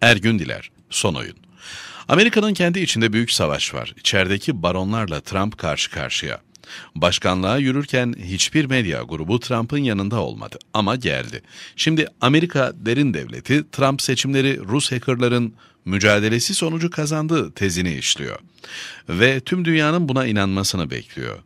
Ergün Diler, son oyun. Amerika'nın kendi içinde büyük savaş var. İçerideki baronlarla Trump karşı karşıya. Başkanlığa yürürken hiçbir medya grubu Trump'ın yanında olmadı ama geldi. Şimdi Amerika derin devleti Trump seçimleri Rus hackerların mücadelesi sonucu kazandığı tezini işliyor. Ve tüm dünyanın buna inanmasını bekliyor.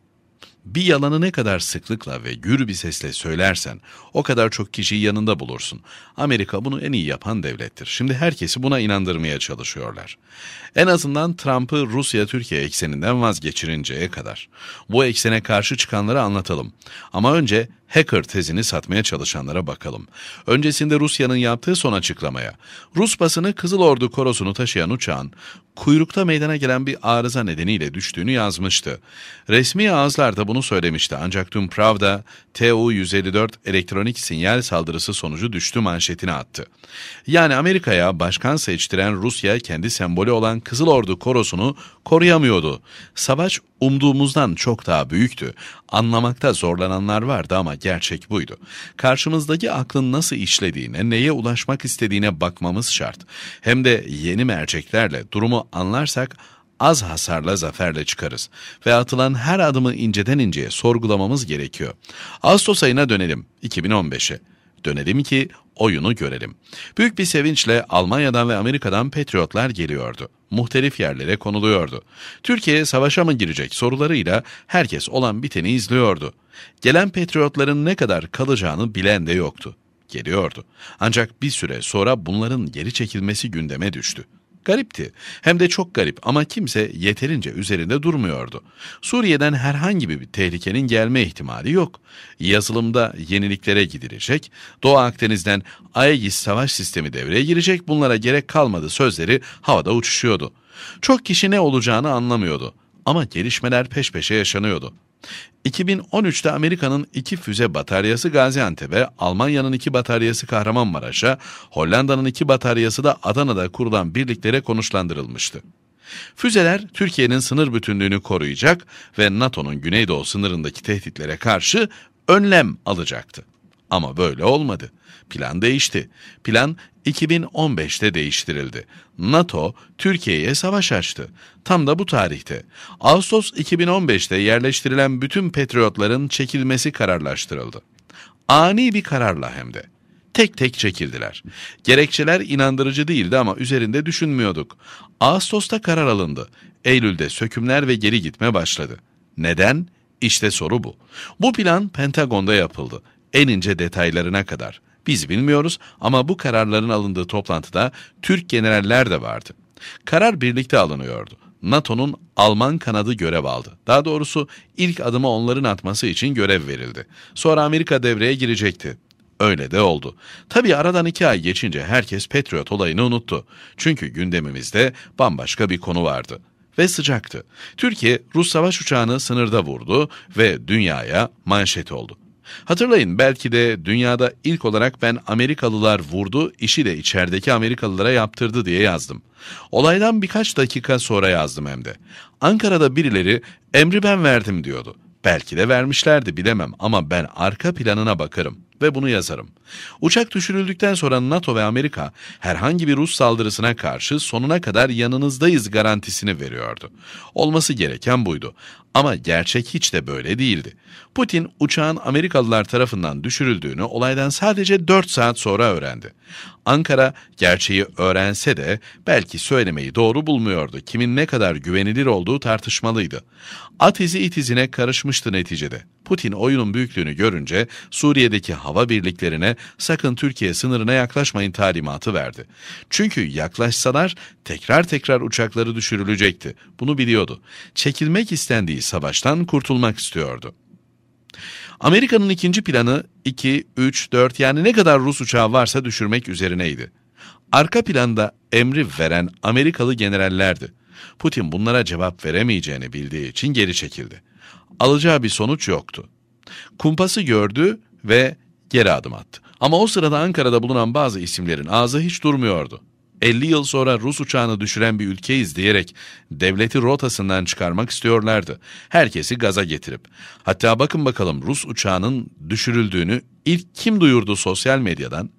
Bir yalanı ne kadar sıklıkla ve gür bir sesle söylersen o kadar çok kişiyi yanında bulursun. Amerika bunu en iyi yapan devlettir. Şimdi herkesi buna inandırmaya çalışıyorlar. En azından Trump'ı Rusya-Türkiye ekseninden vazgeçirinceye kadar. Bu eksene karşı çıkanları anlatalım. Ama önce hacker tezini satmaya çalışanlara bakalım. Öncesinde Rusya'nın yaptığı son açıklamaya. Rus basını Kızıl Ordu korosunu taşıyan uçağın kuyrukta meydana gelen bir arıza nedeniyle düştüğünü yazmıştı. Resmi ağızlar bunu bunu söylemişti ancak dün Pravda TU-154 elektronik sinyal saldırısı sonucu düştü manşetini attı. Yani Amerika'ya başkan seçtiren Rusya kendi sembolü olan Kızıl Ordu korosunu koruyamıyordu. Savaş umduğumuzdan çok daha büyüktü. Anlamakta zorlananlar vardı ama gerçek buydu. Karşımızdaki aklın nasıl işlediğine, neye ulaşmak istediğine bakmamız şart. Hem de yeni merceklerle durumu anlarsak az hasarla zaferle çıkarız ve atılan her adımı inceden inceye sorgulamamız gerekiyor. Ağustos ayına dönelim 2015'e. Dönelim ki oyunu görelim. Büyük bir sevinçle Almanya'dan ve Amerika'dan Patriotlar geliyordu. Muhtelif yerlere konuluyordu. Türkiye savaşa mı girecek sorularıyla herkes olan biteni izliyordu. Gelen Patriotların ne kadar kalacağını bilen de yoktu. Geliyordu. Ancak bir süre sonra bunların geri çekilmesi gündeme düştü. Garipti. Hem de çok garip ama kimse yeterince üzerinde durmuyordu. Suriye'den herhangi bir tehlikenin gelme ihtimali yok. Yazılımda yeniliklere gidilecek, Doğu Akdeniz'den Aegis savaş sistemi devreye girecek, bunlara gerek kalmadı sözleri havada uçuşuyordu. Çok kişi ne olacağını anlamıyordu ama gelişmeler peş peşe yaşanıyordu. 2013'te Amerika'nın iki füze bataryası Gaziantep'e, Almanya'nın iki bataryası Kahramanmaraş'a, Hollanda'nın iki bataryası da Adana'da kurulan birliklere konuşlandırılmıştı. Füzeler Türkiye'nin sınır bütünlüğünü koruyacak ve NATO'nun Güneydoğu sınırındaki tehditlere karşı önlem alacaktı. Ama böyle olmadı. Plan değişti. Plan 2015'te değiştirildi. NATO Türkiye'ye savaş açtı. Tam da bu tarihte. Ağustos 2015'te yerleştirilen bütün patriotların çekilmesi kararlaştırıldı. Ani bir kararla hem de tek tek çekildiler. Gerekçeler inandırıcı değildi ama üzerinde düşünmüyorduk. Ağustos'ta karar alındı. Eylül'de sökümler ve geri gitme başladı. Neden? İşte soru bu. Bu plan Pentagon'da yapıldı en ince detaylarına kadar. Biz bilmiyoruz ama bu kararların alındığı toplantıda Türk generaller de vardı. Karar birlikte alınıyordu. NATO'nun Alman kanadı görev aldı. Daha doğrusu ilk adımı onların atması için görev verildi. Sonra Amerika devreye girecekti. Öyle de oldu. Tabi aradan iki ay geçince herkes Patriot olayını unuttu. Çünkü gündemimizde bambaşka bir konu vardı. Ve sıcaktı. Türkiye Rus savaş uçağını sınırda vurdu ve dünyaya manşet oldu. Hatırlayın belki de dünyada ilk olarak ben Amerikalılar vurdu, işi de içerideki Amerikalılara yaptırdı diye yazdım. Olaydan birkaç dakika sonra yazdım hem de. Ankara'da birileri emri ben verdim diyordu. Belki de vermişlerdi bilemem ama ben arka planına bakarım ve bunu yazarım. Uçak düşürüldükten sonra NATO ve Amerika herhangi bir Rus saldırısına karşı sonuna kadar yanınızdayız garantisini veriyordu. Olması gereken buydu. Ama gerçek hiç de böyle değildi. Putin uçağın Amerikalılar tarafından düşürüldüğünü olaydan sadece 4 saat sonra öğrendi. Ankara gerçeği öğrense de belki söylemeyi doğru bulmuyordu. Kimin ne kadar güvenilir olduğu tartışmalıydı. At izi it izine karışmıştı neticede. Putin oyunun büyüklüğünü görünce Suriye'deki hava birliklerine sakın Türkiye sınırına yaklaşmayın talimatı verdi. Çünkü yaklaşsalar tekrar tekrar uçakları düşürülecekti. Bunu biliyordu. Çekilmek istendiği savaştan kurtulmak istiyordu. Amerika'nın ikinci planı 2, 3, 4 yani ne kadar Rus uçağı varsa düşürmek üzerineydi. Arka planda emri veren Amerikalı generallerdi. Putin bunlara cevap veremeyeceğini bildiği için geri çekildi alacağı bir sonuç yoktu. Kumpası gördü ve geri adım attı. Ama o sırada Ankara'da bulunan bazı isimlerin ağzı hiç durmuyordu. 50 yıl sonra Rus uçağını düşüren bir ülkeyiz diyerek devleti rotasından çıkarmak istiyorlardı. Herkesi gaza getirip. Hatta bakın bakalım Rus uçağının düşürüldüğünü ilk kim duyurdu sosyal medyadan?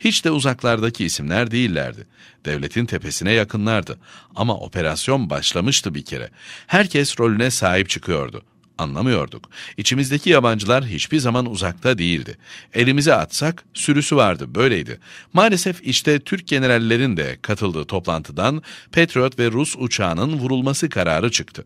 Hiç de uzaklardaki isimler değillerdi. Devletin tepesine yakınlardı. Ama operasyon başlamıştı bir kere. Herkes rolüne sahip çıkıyordu anlamıyorduk. İçimizdeki yabancılar hiçbir zaman uzakta değildi. Elimize atsak sürüsü vardı, böyleydi. Maalesef işte Türk generallerin de katıldığı toplantıdan Patriot ve Rus uçağının vurulması kararı çıktı.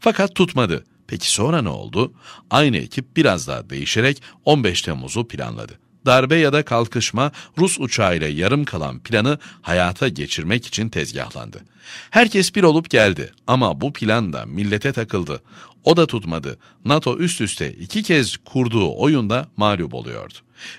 Fakat tutmadı. Peki sonra ne oldu? Aynı ekip biraz daha değişerek 15 Temmuz'u planladı darbe ya da kalkışma Rus uçağıyla yarım kalan planı hayata geçirmek için tezgahlandı. Herkes bir olup geldi ama bu plan da millete takıldı. O da tutmadı. NATO üst üste iki kez kurduğu oyunda mağlup oluyordu.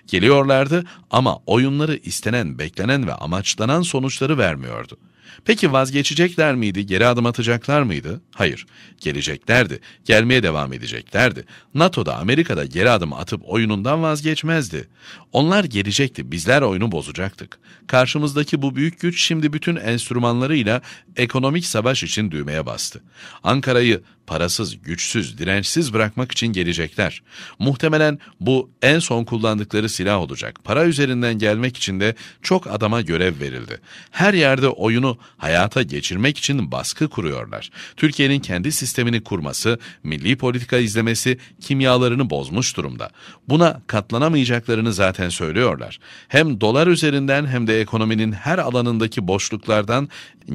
Geliyorlardı ama oyunları istenen, beklenen ve amaçlanan sonuçları vermiyordu. Peki vazgeçecekler miydi, geri adım atacaklar mıydı? Hayır, geleceklerdi, gelmeye devam edeceklerdi. NATO'da Amerika'da geri adım atıp oyunundan vazgeçmezdi. Onlar gelecekti, bizler oyunu bozacaktık. Karşımızdaki bu büyük güç şimdi bütün enstrümanlarıyla ekonomik savaş için düğmeye bastı. Ankara'yı parasız, güçsüz, dirençsiz bırakmak için gelecekler. Muhtemelen bu en son kullandıkları silah olacak. Para üzerinden gelmek için de çok adama görev verildi. Her yerde oyunu hayata geçirmek için baskı kuruyorlar. Türkiye'nin kendi sistemini kurması, milli politika izlemesi kimyalarını bozmuş durumda. Buna katlanamayacaklarını zaten söylüyorlar. Hem dolar üzerinden hem de ekonominin her alanındaki boşluklardan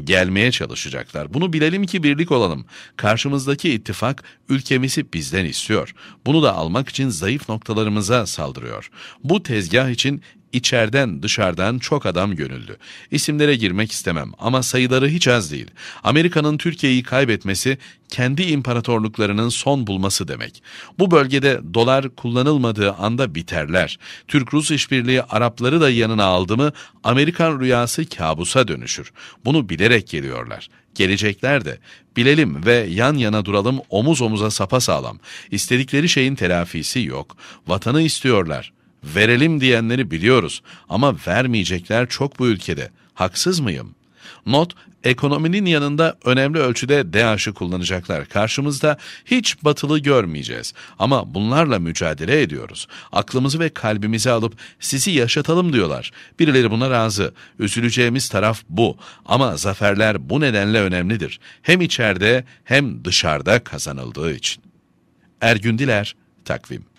gelmeye çalışacaklar. Bunu bilelim ki birlik olalım. Karşımızdaki Dışımızdaki ittifak ülkemizi bizden istiyor. Bunu da almak için zayıf noktalarımıza saldırıyor. Bu tezgah için İçeriden dışarıdan çok adam görüldü. İsimlere girmek istemem ama sayıları hiç az değil. Amerika'nın Türkiye'yi kaybetmesi kendi imparatorluklarının son bulması demek. Bu bölgede dolar kullanılmadığı anda biterler. Türk-Rus işbirliği Arapları da yanına aldı mı Amerikan rüyası kabusa dönüşür. Bunu bilerek geliyorlar. Gelecekler de bilelim ve yan yana duralım omuz omuza sapa sağlam. İstedikleri şeyin telafisi yok. Vatanı istiyorlar.'' Verelim diyenleri biliyoruz ama vermeyecekler çok bu ülkede. Haksız mıyım? Not, ekonominin yanında önemli ölçüde DAEŞ'ı kullanacaklar. Karşımızda hiç batılı görmeyeceğiz. Ama bunlarla mücadele ediyoruz. Aklımızı ve kalbimizi alıp sizi yaşatalım diyorlar. Birileri buna razı. Üzüleceğimiz taraf bu. Ama zaferler bu nedenle önemlidir. Hem içeride hem dışarıda kazanıldığı için. Ergündiler Takvim